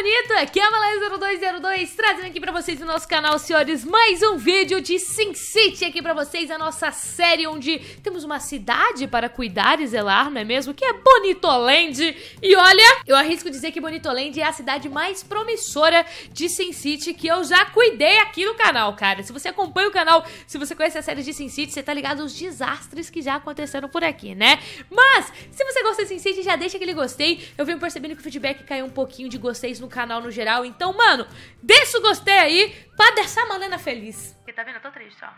bonito, aqui é a Malé0202, trazendo aqui pra vocês o nosso canal, senhores, mais um vídeo de Sin City aqui pra vocês, a nossa série onde temos uma cidade para cuidar e zelar, não é mesmo? Que é Bonitoland, e olha, eu arrisco dizer que Bonitoland é a cidade mais promissora de Sin City que eu já cuidei aqui no canal, cara. Se você acompanha o canal, se você conhece a série de Sin City, você tá ligado aos desastres que já aconteceram por aqui, né? Mas, se você gosta de Sin City, já deixa aquele gostei, eu venho percebendo que o feedback caiu um pouquinho de gostei no do canal no geral. Então, mano, deixa o gostei aí pra deixar a Malena feliz. Porque tá vendo? Eu tô triste, ó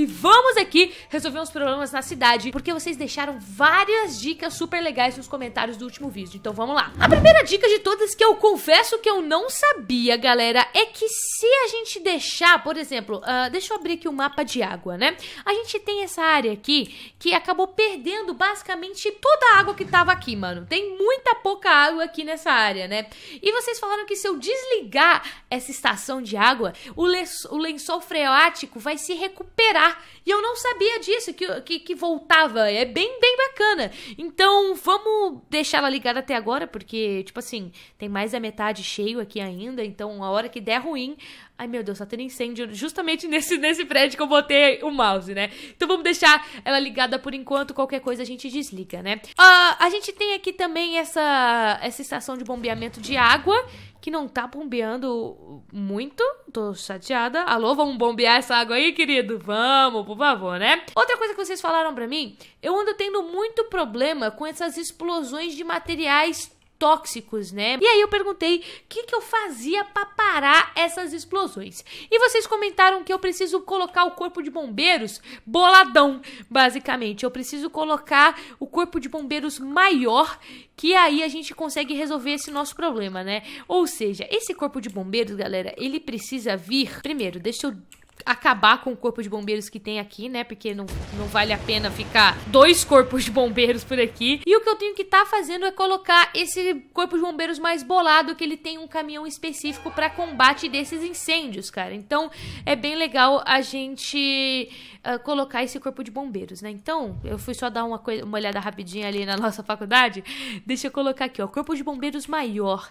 e vamos aqui resolver uns problemas na cidade, porque vocês deixaram várias dicas super legais nos comentários do último vídeo. Então vamos lá. A primeira dica de todas que eu confesso que eu não sabia, galera, é que se a gente deixar, por exemplo, uh, deixa eu abrir aqui o um mapa de água, né? A gente tem essa área aqui que acabou perdendo basicamente toda a água que tava aqui, mano. Tem muita pouca água aqui nessa área, né? E vocês falaram que se eu desligar essa estação de água, o, le o lençol freático vai se recuperar voltar. E eu não sabia disso, que, que, que voltava. É bem, bem bacana. Então, vamos deixar ela ligada até agora, porque, tipo assim, tem mais da metade cheio aqui ainda. Então, a hora que der ruim, Ai, meu Deus, tá tendo incêndio justamente nesse, nesse prédio que eu botei o mouse, né? Então vamos deixar ela ligada por enquanto, qualquer coisa a gente desliga, né? Uh, a gente tem aqui também essa, essa estação de bombeamento de água, que não tá bombeando muito. Tô chateada. Alô, vamos bombear essa água aí, querido? Vamos, por favor, né? Outra coisa que vocês falaram para mim, eu ando tendo muito problema com essas explosões de materiais tóxicos, né? E aí eu perguntei o que, que eu fazia para parar essas explosões. E vocês comentaram que eu preciso colocar o corpo de bombeiros boladão, basicamente. Eu preciso colocar o corpo de bombeiros maior, que aí a gente consegue resolver esse nosso problema, né? Ou seja, esse corpo de bombeiros, galera, ele precisa vir. Primeiro, deixa eu acabar com o corpo de bombeiros que tem aqui, né? Porque não, não vale a pena ficar dois corpos de bombeiros por aqui. E o que eu tenho que estar tá fazendo é colocar esse corpo de bombeiros mais bolado, que ele tem um caminhão específico para combate desses incêndios, cara. Então é bem legal a gente uh, colocar esse corpo de bombeiros, né? Então eu fui só dar uma, coisa, uma olhada rapidinha ali na nossa faculdade. Deixa eu colocar aqui, ó. Corpo de bombeiros maior.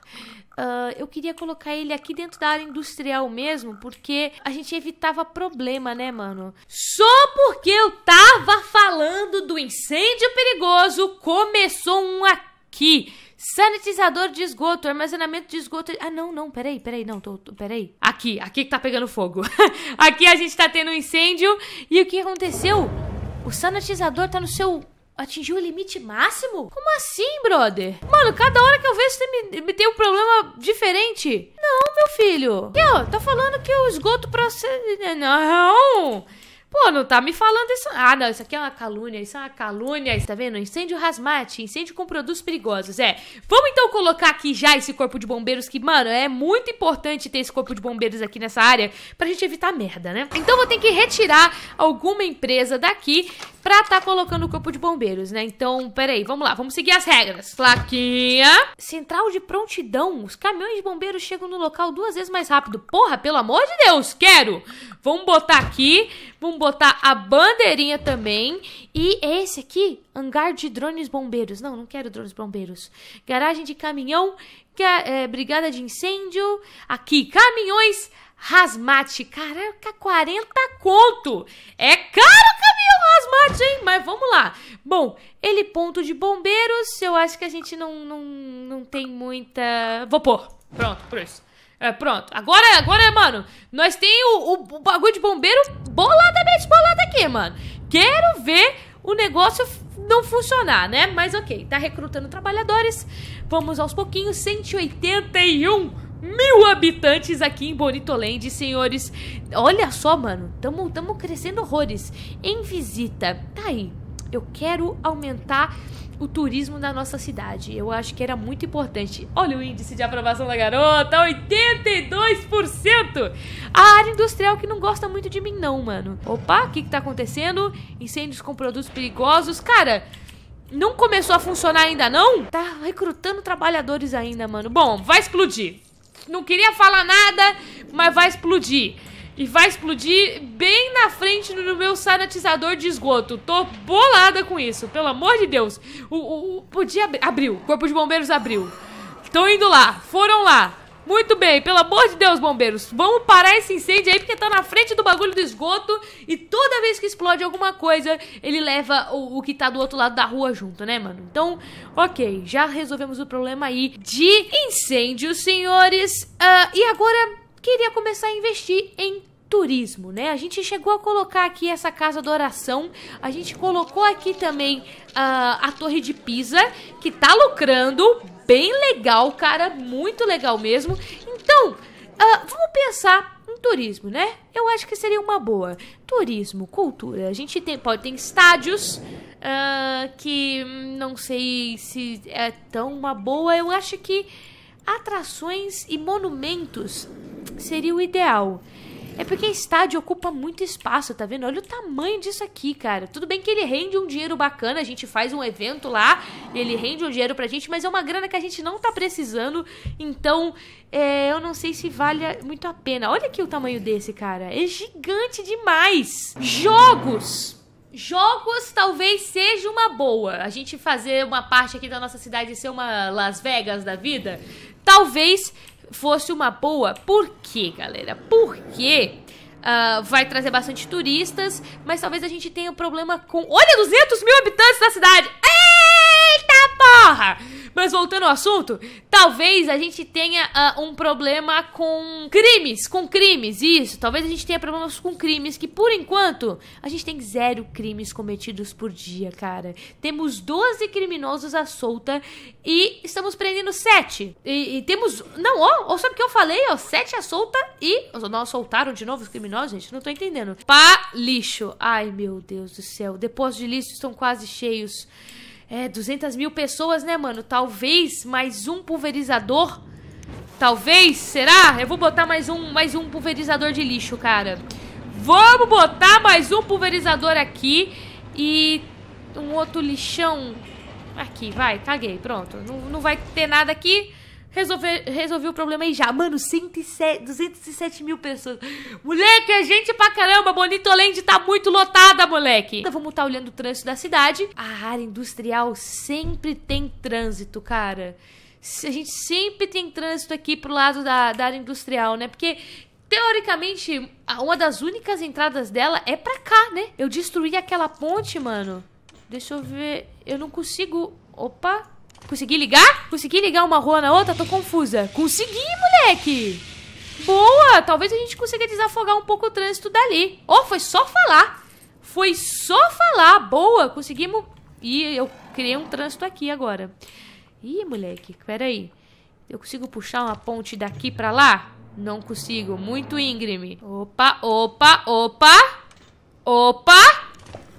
Uh, eu queria colocar ele aqui dentro da área industrial mesmo, porque a gente evitava problema, né, mano? Só porque eu tava falando do incêndio perigoso, começou um aqui. Sanitizador de esgoto, armazenamento de esgoto. Ah, não, não, peraí, peraí, não, tô, tô, peraí. Aqui, aqui que tá pegando fogo. aqui a gente tá tendo um incêndio. E o que aconteceu? O sanitizador tá no seu Atingiu o limite máximo? Como assim, brother? Mano, cada hora que eu vejo você me, me tem um problema diferente. Não, meu filho. tá falando que o esgoto pra você... Né, não! Pô, não tá me falando isso. Ah, não, isso aqui é uma calúnia, isso é uma calúnia. tá vendo? Incêndio rasmate, incêndio com produtos perigosos. É, vamos então colocar aqui já esse corpo de bombeiros, que, mano, é muito importante ter esse corpo de bombeiros aqui nessa área pra gente evitar merda, né? Então vou ter que retirar alguma empresa daqui pra tá colocando o corpo de bombeiros, né? Então, peraí, vamos lá, vamos seguir as regras. Plaquinha. Central de prontidão. Os caminhões de bombeiros chegam no local duas vezes mais rápido. Porra, pelo amor de Deus, quero! Vamos botar aqui, vamos botar a bandeirinha também. E esse aqui, hangar de drones bombeiros. Não, não quero drones bombeiros. Garagem de caminhão, é, é, brigada de incêndio. Aqui, caminhões Rasmate, caraca, 40 conto! É caro o caminhão Rasmate, hein? Mas vamos lá. Bom, ele ponto de bombeiros, eu acho que a gente não, não, não tem muita... Vou pôr. Pronto, por isso. É, pronto. Agora, agora, mano, nós tem o, o, o bagulho de bombeiro boladamente bolado aqui, mano. Quero ver o negócio não funcionar, né? Mas ok, tá recrutando trabalhadores. Vamos aos pouquinhos, 181 mil habitantes aqui em Bonitolândia, senhores. Olha só, mano, tamo, tamo crescendo horrores. Em visita, tá aí, eu quero aumentar o turismo da nossa cidade. Eu acho que era muito importante. Olha o índice de aprovação da garota, 82%! A área industrial que não gosta muito de mim não, mano. Opa, o que que tá acontecendo? Incêndios com produtos perigosos. Cara, não começou a funcionar ainda não? Tá recrutando trabalhadores ainda, mano. Bom, vai explodir. Não queria falar nada, mas vai explodir. E vai explodir bem na frente do meu sanitizador de esgoto. Tô bolada com isso, pelo amor de Deus. O, o, o podia abrir. Abriu. O corpo de bombeiros abriu. Estão indo lá. Foram lá. Muito bem, pelo amor de Deus, bombeiros, vamos parar esse incêndio aí porque tá na frente do bagulho do esgoto e toda vez que explode alguma coisa, ele leva o, o, que tá do outro lado da rua junto, né, mano? Então, ok, já resolvemos o problema aí de incêndio, senhores. Uh, e agora queria começar a investir em turismo, né? A gente chegou a colocar aqui essa casa da oração, a gente colocou aqui também uh, a Torre de Pisa, que tá lucrando, bem legal, cara, muito legal mesmo. Então, uh, vamos pensar em turismo, né? Eu acho que seria uma boa. Turismo, cultura, a gente tem, pode ter estádios. Uh, que não sei se é tão uma boa. Eu acho que atrações e monumentos seria o ideal. É porque estádio ocupa muito espaço, tá vendo? Olha o tamanho disso aqui, cara. Tudo bem que ele rende um dinheiro bacana, a gente faz um evento lá, ele rende um dinheiro pra gente, mas é uma grana que a gente não tá precisando, então é, eu não sei se vale muito a pena. Olha aqui o tamanho desse, cara. É gigante demais. Jogos! Jogos talvez seja uma boa. A gente fazer uma parte aqui da nossa cidade ser uma Las Vegas da vida, talvez fosse uma boa. Por quê, galera? Porque uh, ah, vai trazer bastante turistas, mas talvez a gente tenha um problema com. Olha, 200 mil habitantes na cidade! Eita porra! Mas voltando ao assunto, talvez a gente tenha uh, um problema com crimes, com crimes, isso. Talvez a gente tenha problemas com crimes, que por enquanto a gente tem zero crimes cometidos por dia, cara. Temos 12 criminosos à solta e estamos prendendo 7. E, e temos. Não, ó, ó, sabe o que eu falei? Ó, 7 à solta e. Não, soltaram de novo os criminosos, gente? Não tô entendendo. Pá, lixo. Ai, meu Deus do céu. Depósitos de lixo estão quase cheios. É, 200 mil pessoas, né, mano? Talvez mais um pulverizador. Talvez, será? Eu vou botar mais um, mais um pulverizador de lixo, cara. Vamos botar mais um pulverizador aqui e um outro lixão aqui, vai, caguei, pronto. Não, não vai ter nada aqui resolver, resolvi o problema aí já. Mano, 107, 207 mil pessoas. Moleque, é gente pra caramba. Bonitolândia tá muito lotada, moleque. Então, vamos estar tá olhando o trânsito da cidade. A área industrial sempre tem trânsito, cara. A gente sempre tem trânsito aqui pro lado da, da área industrial, né? Porque teoricamente, uma das únicas entradas dela é pra cá, né? Eu destruí aquela ponte, mano. Deixa eu ver. Eu não consigo. Opa! Consegui ligar? Consegui ligar uma rua na outra? Tô confusa. Consegui, moleque! Boa! Talvez a gente consiga desafogar um pouco o trânsito dali. Oh, foi só falar. Foi só falar. Boa! Conseguimos... Ih, eu criei um trânsito aqui agora. Ih, moleque, peraí. Eu consigo puxar uma ponte daqui pra lá? Não consigo. Muito íngreme. Opa, opa, opa. Opa!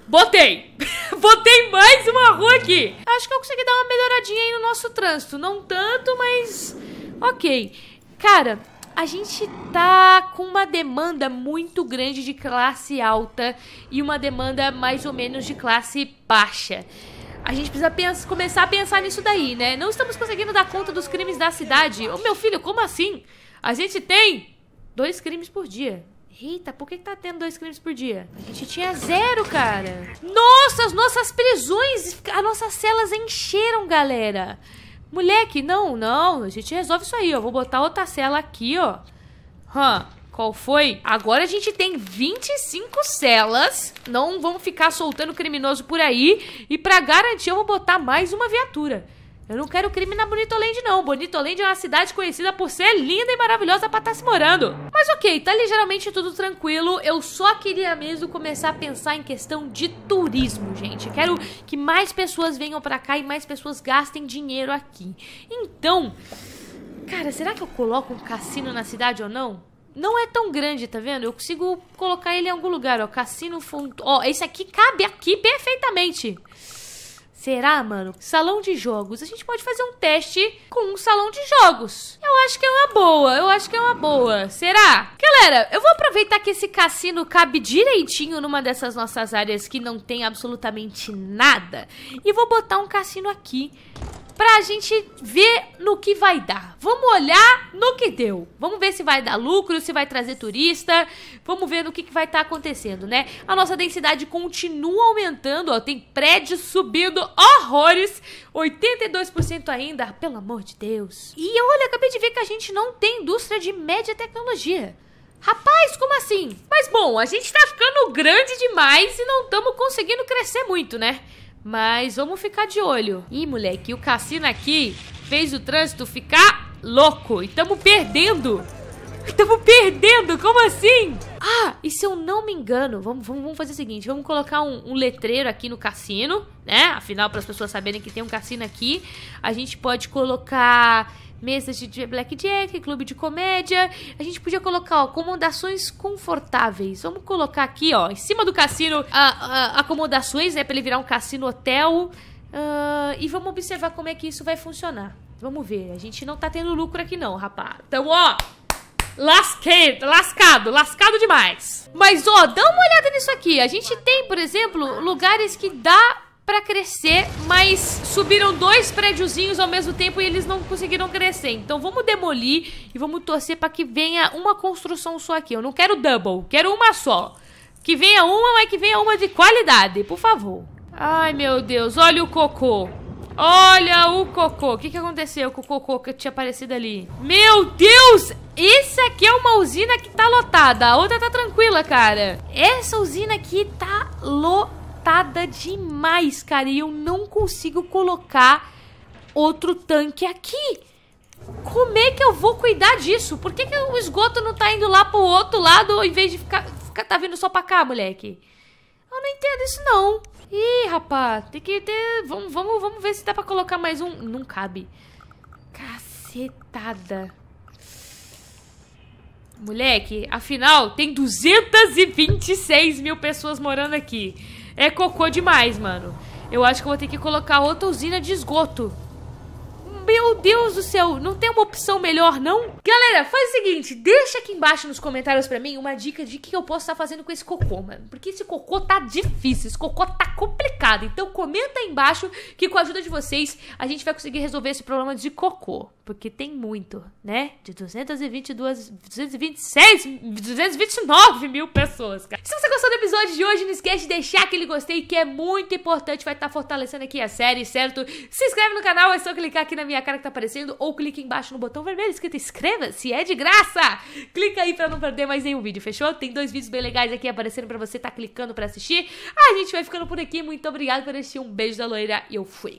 Botei! Botei mais uma rua aqui! Acho que eu consegui dar uma melhoradinha aí no nosso trânsito. Não tanto, mas. Ok. Cara, a gente tá com uma demanda muito grande de classe alta e uma demanda mais ou menos de classe baixa. A gente precisa pensar, começar a pensar nisso daí, né? Não estamos conseguindo dar conta dos crimes da cidade. Ô, meu filho, como assim? A gente tem dois crimes por dia. Eita, por que, tá tendo dois crimes por dia? A gente tinha zero, cara. Nossa, as nossas prisões, as nossas celas encheram, galera. Moleque, não, não. A gente resolve isso aí, ó. Vou botar outra cela aqui, ó. Hã, qual foi? Agora a gente tem 25 celas. Não vamos ficar soltando criminoso por aí. E para garantir, eu vou botar mais uma viatura. Eu não quero crime na Bonitolândia, não. Bonitolândia é uma cidade conhecida por ser linda e maravilhosa pra estar tá se morando. Mas ok, tá ligeiramente tudo tranquilo. Eu só queria mesmo começar a pensar em questão de turismo, gente. quero que mais pessoas venham pra cá e mais pessoas gastem dinheiro aqui. Então, cara, será que eu coloco um cassino na cidade ou não? Não é tão grande, tá vendo? Eu consigo colocar ele em algum lugar, ó. Cassino Font... Ó, esse aqui cabe aqui perfeitamente. Será, mano? Salão de jogos. A gente pode fazer um teste com um salão de jogos. Eu acho que é uma boa. Eu acho que é uma boa. Será? Galera, eu vou aproveitar que esse cassino cabe direitinho numa dessas nossas áreas que não tem absolutamente nada. E vou botar um cassino aqui pra gente ver no que vai dar. Vamos olhar no que deu. Vamos ver se vai dar lucro, se vai trazer turista. Vamos ver no que, que vai estar tá acontecendo, né? A nossa densidade continua aumentando, ó. Tem prédios subindo horrores. 82% ainda, pelo amor de Deus. E olha, acabei de ver que a gente não tem indústria de média tecnologia. Rapaz, como assim? Mas bom, a gente tá ficando grande demais e não estamos conseguindo crescer muito, né? Mas vamos ficar de olho. Ih, moleque, o cassino aqui fez o trânsito ficar louco. E tamo perdendo. Tamo perdendo, como assim? Ah, e se eu não me engano, vamos, vamos, vamos fazer o seguinte, vamos colocar um, um letreiro aqui no cassino, né? Afinal, para as pessoas saberem que tem um cassino aqui, a gente pode colocar mesas de blackjack, clube de comédia. A gente podia colocar ó, acomodações confortáveis. Vamos colocar aqui, ó, em cima do cassino, a, a, acomodações, né, para ele virar um cassino hotel. Uh, e vamos observar como é que isso vai funcionar. Vamos ver. A gente não tá tendo lucro aqui não, rapaz. Então, ó, Lasquei, lascado, lascado demais. Mas ó, dá uma olhada nisso aqui. A gente tem, por exemplo, lugares que dá para crescer, mas subiram dois prédiozinhos ao mesmo tempo e eles não conseguiram crescer. Então vamos demolir e vamos torcer para que venha uma construção só aqui. Eu não quero double, quero uma só. Que venha uma, mas que venha uma de qualidade, por favor. Ai, meu Deus, olha o cocô. Olha o cocô. O que, que aconteceu com o cocô que tinha aparecido ali? Meu Deus! Essa aqui é uma usina que tá lotada. A outra tá tranquila, cara. Essa usina aqui tá lotada lotada demais, cara. E eu não consigo colocar outro tanque aqui. Como é que eu vou cuidar disso? Por que, que o esgoto não tá indo lá pro outro lado em vez de ficar, ficar tá vindo só pra cá, moleque? Eu não entendo isso, não. Ih, rapaz, tem que ter... Vamos, vamos, vamos ver se dá pra colocar mais um... Não cabe. Cacetada. Moleque, afinal, tem 226 mil pessoas morando aqui. É cocô demais, mano. Eu acho que eu vou ter que colocar outra usina de esgoto meu Deus do céu, não tem uma opção melhor, não? Galera, faz o seguinte, deixa aqui embaixo nos comentários pra mim uma dica de que eu posso estar tá fazendo com esse cocô, mano. Porque esse cocô tá difícil, esse cocô tá complicado. Então comenta aí embaixo que com a ajuda de vocês a gente vai conseguir resolver esse problema de cocô. Porque tem muito, né? De 222, 226, 229 mil pessoas, cara. Se você gostou do episódio de hoje, não esquece de deixar aquele gostei que é muito importante, vai estar tá fortalecendo aqui a série, certo? Se inscreve no canal, é só clicar aqui na minha cara cara que tá aparecendo ou clica embaixo no botão vermelho escrito inscreva-se, é de graça! Clica aí pra não perder mais nenhum vídeo, fechou? Tem dois vídeos bem legais aqui aparecendo pra você, tá clicando pra assistir. A gente vai ficando por aqui, muito obrigado por assistir, um beijo da loira e eu fui!